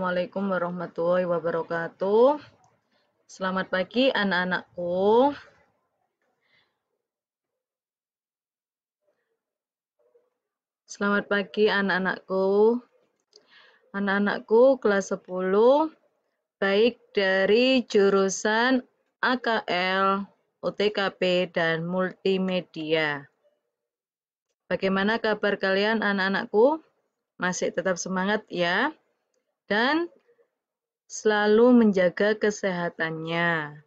Assalamualaikum warahmatullahi wabarakatuh. Selamat pagi anak-anakku. Selamat pagi anak-anakku. Anak-anakku kelas 10 baik dari jurusan AKL, UTKP dan multimedia. Bagaimana kabar kalian anak-anakku? Masih tetap semangat ya? dan selalu menjaga kesehatannya.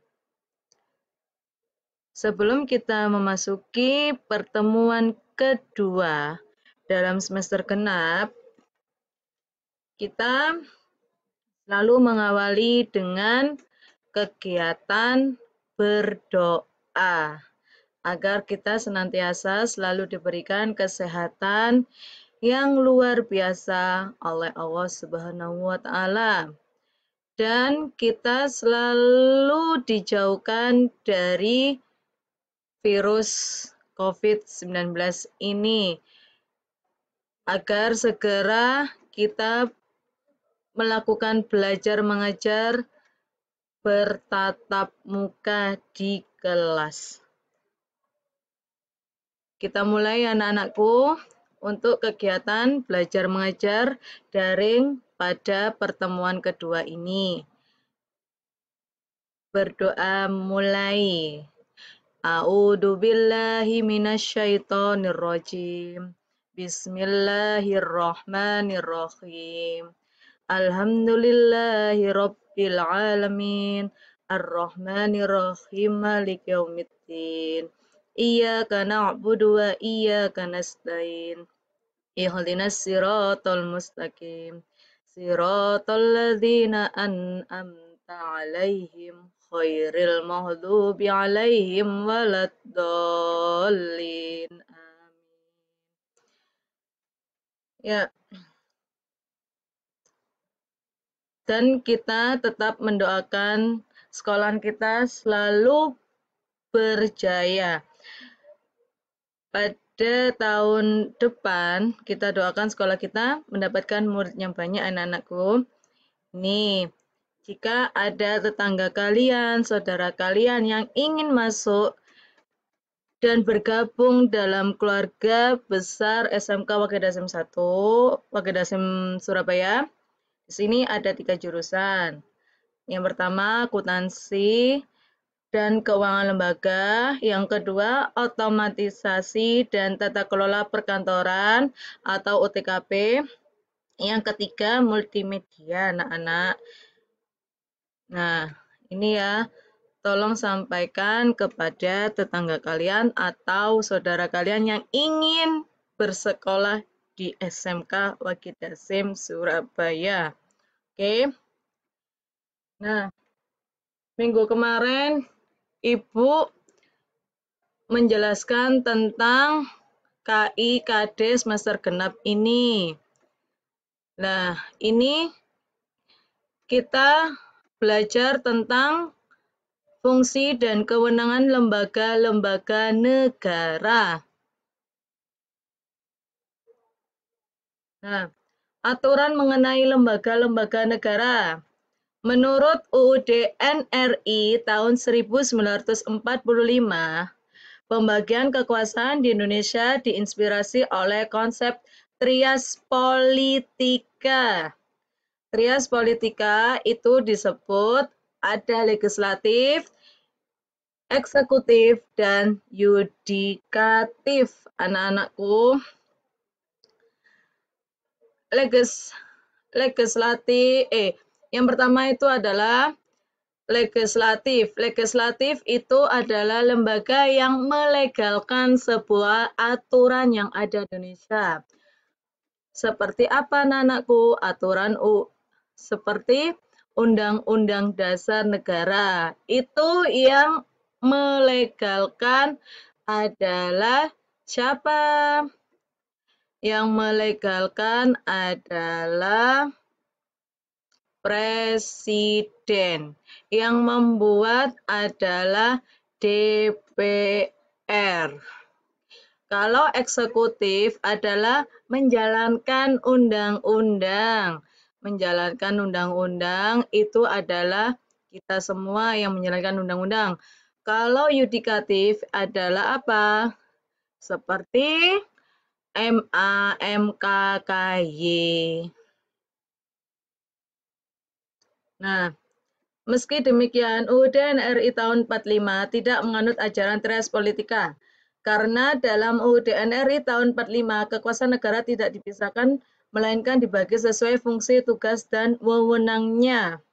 Sebelum kita memasuki pertemuan kedua dalam semester genap, kita selalu mengawali dengan kegiatan berdoa agar kita senantiasa selalu diberikan kesehatan yang luar biasa oleh Allah Subhanahu wa taala. Dan kita selalu dijauhkan dari virus COVID-19 ini agar segera kita melakukan belajar mengajar bertatap muka di kelas. Kita mulai anak-anakku untuk kegiatan belajar mengajar daring pada pertemuan kedua ini. Berdoa mulai. A'udzu billahi minasyaitonir rajim. Bismillahirrahmanirrahim. Alhamdulillahi rabbil alamin. Ar-Rahmanirrahim. Maliki Iya Iyyaka na'budu wa iyyaka nasta'in. Ihdinas siratal mustaqim. Siratal ladzina an'amta 'alaihim khairil maghdubi 'alaihim waladdallin. Amin. Ya. Dan kita tetap mendoakan sekolah kita selalu berjaya pada tahun depan kita doakan sekolah kita mendapatkan murid yang banyak anak-anakku. Nih, jika ada tetangga kalian, saudara kalian yang ingin masuk dan bergabung dalam keluarga besar SMK Wakil Dasim 1, Wakil Dasim Surabaya, di sini ada tiga jurusan. Yang pertama akuntansi, dan keuangan lembaga. Yang kedua, otomatisasi dan tata kelola perkantoran atau OTKP. Yang ketiga, multimedia anak-anak. Nah, ini ya, tolong sampaikan kepada tetangga kalian atau saudara kalian yang ingin bersekolah di SMK Wakidasim Surabaya. Oke. Nah, minggu kemarin Ibu menjelaskan tentang KI KD semester genap ini. Nah, ini kita belajar tentang fungsi dan kewenangan lembaga-lembaga negara. Nah, aturan mengenai lembaga-lembaga negara. Menurut UUD NRI tahun 1945, pembagian kekuasaan di Indonesia diinspirasi oleh konsep trias politika. Trias politika itu disebut ada legislatif, eksekutif, dan yudikatif. Anak-anakku, legis, legislatif, eh, yang pertama itu adalah legislatif. Legislatif itu adalah lembaga yang melegalkan sebuah aturan yang ada di Indonesia. Seperti apa anakku? Aturan U seperti Undang-Undang Dasar Negara. Itu yang melegalkan adalah siapa? Yang melegalkan adalah presiden. Yang membuat adalah DPR. Kalau eksekutif adalah menjalankan undang-undang. Menjalankan undang-undang itu adalah kita semua yang menjalankan undang-undang. Kalau yudikatif adalah apa? Seperti MA, Nah, meski demikian, UUD NRI tahun 45 tidak menganut ajaran tres politika, karena dalam UUD NRI tahun 45 kekuasaan negara tidak dipisahkan melainkan dibagi sesuai fungsi, tugas, dan wewenangnya.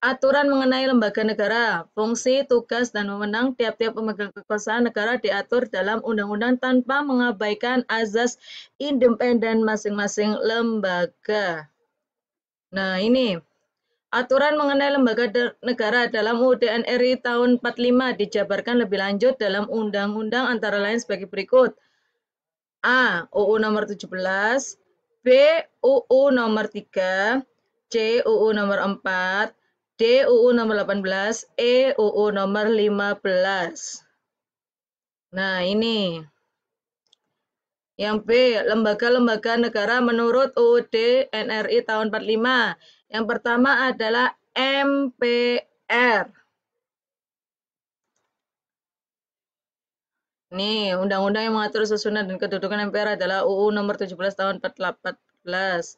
Aturan mengenai lembaga negara, fungsi, tugas, dan wewenang tiap-tiap pemegang kekuasaan negara diatur dalam undang-undang tanpa mengabaikan azas independen masing-masing lembaga. Nah, ini aturan mengenai lembaga negara dalam UUD RI tahun 45 dijabarkan lebih lanjut dalam undang-undang antara lain sebagai berikut. A. UU nomor 17, B. UU nomor 3, C. UU nomor 4, D. UU nomor 18, E. UU nomor 15. Nah, ini. Yang B, lembaga-lembaga negara menurut UUD NRI tahun 45. Yang pertama adalah MPR. Nih, undang-undang yang mengatur susunan dan kedudukan MPR adalah UU nomor 17 tahun 14.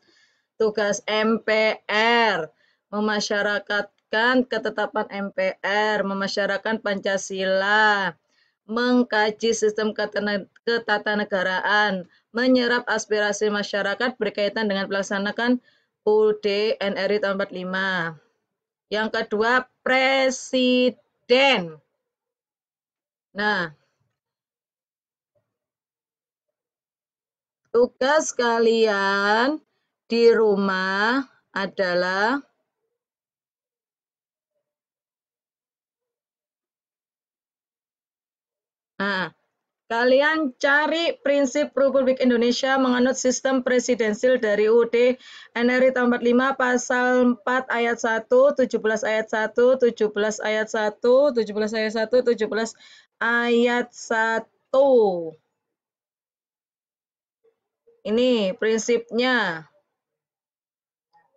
Tugas MPR memasyarakatkan ketetapan MPR, memasyarakatkan Pancasila, mengkaji sistem ketatanegaraan, menyerap aspirasi masyarakat berkaitan dengan pelaksanaan UUD NRI tahun 45. Yang kedua, presiden. Nah, tugas kalian di rumah adalah Nah, kalian cari prinsip Republik Indonesia menganut sistem presidensil dari UUD NRI 45 pasal 4 ayat 1, 17 ayat 1, 17 ayat 1, 17 ayat 1, 17 ayat 1. Ini prinsipnya.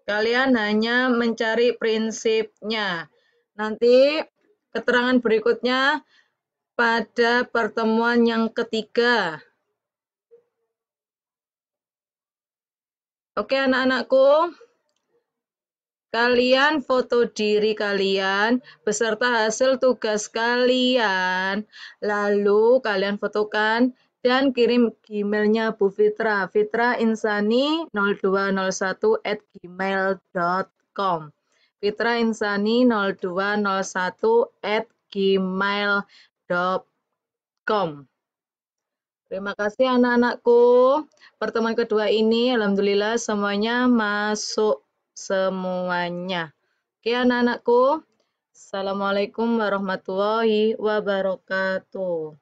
Kalian hanya mencari prinsipnya. Nanti keterangan berikutnya pada pertemuan yang ketiga. Oke anak-anakku, kalian foto diri kalian beserta hasil tugas kalian. Lalu kalian fotokan dan kirim gmailnya Bu Fitra, Fitra Insani 0201@gmail.com, Fitra Insani 0201 www.belajarmerdeka.com. Terima kasih anak-anakku. Pertemuan kedua ini alhamdulillah semuanya masuk semuanya. Oke anak-anakku. Assalamualaikum warahmatullahi wabarakatuh.